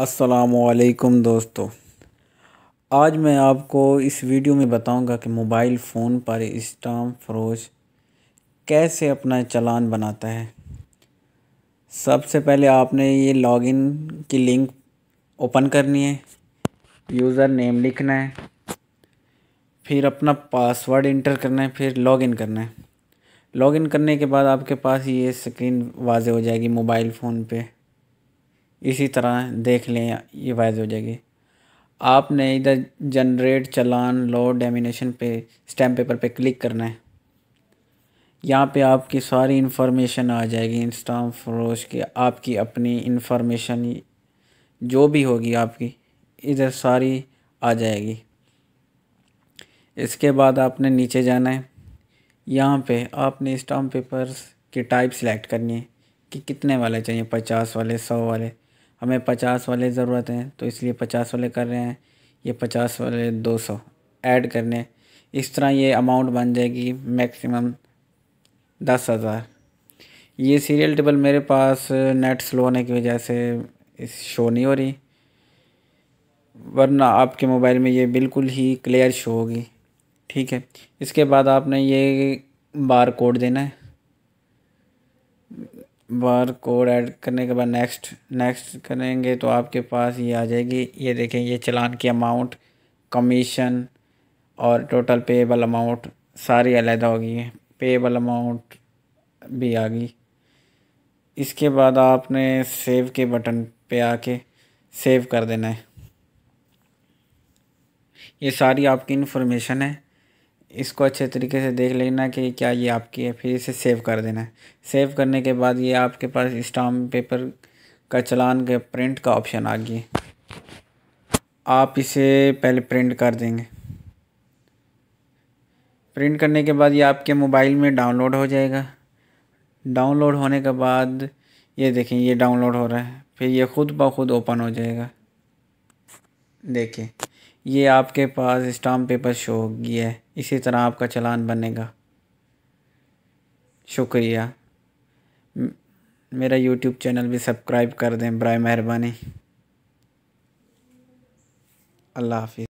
असलकुम दोस्तों आज मैं आपको इस वीडियो में बताऊंगा कि मोबाइल फ़ोन पर स्टाम फ्रोश कैसे अपना चलान बनाता है सबसे पहले आपने ये लॉगिन की लिंक ओपन करनी है यूज़र नेम लिखना है फिर अपना पासवर्ड इंटर करना है फिर लॉगिन करना है लॉगिन करने के बाद आपके पास ये स्क्रीन वाज हो जाएगी मोबाइल फ़ोन पे इसी तरह देख लें ये वाइज हो जाएगी आपने इधर जनरेट चलान लोड डेमिनेशन पे स्टैम्प पेपर पे क्लिक करना है यहाँ पे आपकी सारी इन्फॉर्मेशन आ जाएगी इंस्टाम फरोश की आपकी अपनी इन्फॉर्मेशन जो भी होगी आपकी इधर सारी आ जाएगी इसके बाद आपने नीचे जाना है यहाँ पे आपने स्टाम्प पेपर्स की टाइप सिलेक्ट करनी है कि कितने वाले चाहिए पचास वाले सौ वाले हमें पचास वाले ज़रूरत हैं तो इसलिए पचास वाले कर रहे हैं ये पचास वाले दो सौ ऐड करने इस तरह ये अमाउंट बन जाएगी मैक्सिमम दस हज़ार ये सीरियल टेबल मेरे पास नेट स्लो होने की वजह से इस शो नहीं हो रही वरना आपके मोबाइल में ये बिल्कुल ही क्लियर शो होगी ठीक है इसके बाद आपने ये बार कोड देना है बार कोड ऐड करने के बाद नेक्स्ट नेक्स्ट करेंगे तो आपके पास ये आ जाएगी ये देखें ये चलान की अमाउंट कमीशन और टोटल पेबल अमाउंट सारी अलहदा होगी पेबल अमाउंट भी आ गई इसके बाद आपने सेव के बटन पे आके सेव कर देना है ये सारी आपकी इन्फॉर्मेशन है इसको अच्छे तरीके से देख लेना कि क्या ये आपकी है फिर इसे सेव कर देना है सेव करने के बाद ये आपके पास स्टाम पेपर का चलान के प्रिंट का ऑप्शन आ गया आप इसे पहले प्रिंट कर देंगे प्रिंट करने के बाद ये आपके मोबाइल में डाउनलोड हो जाएगा डाउनलोड होने के बाद ये देखें ये डाउनलोड हो रहा है फिर ये ख़ुद ब खुद ओपन हो जाएगा देखिए ये आपके पास स्टाम्प पेपर शो होगी है इसी तरह आपका चलान बनेगा शुक्रिया मेरा यूट्यूब चैनल भी सब्सक्राइब कर दें बर मेहरबानी अल्लाह हाफि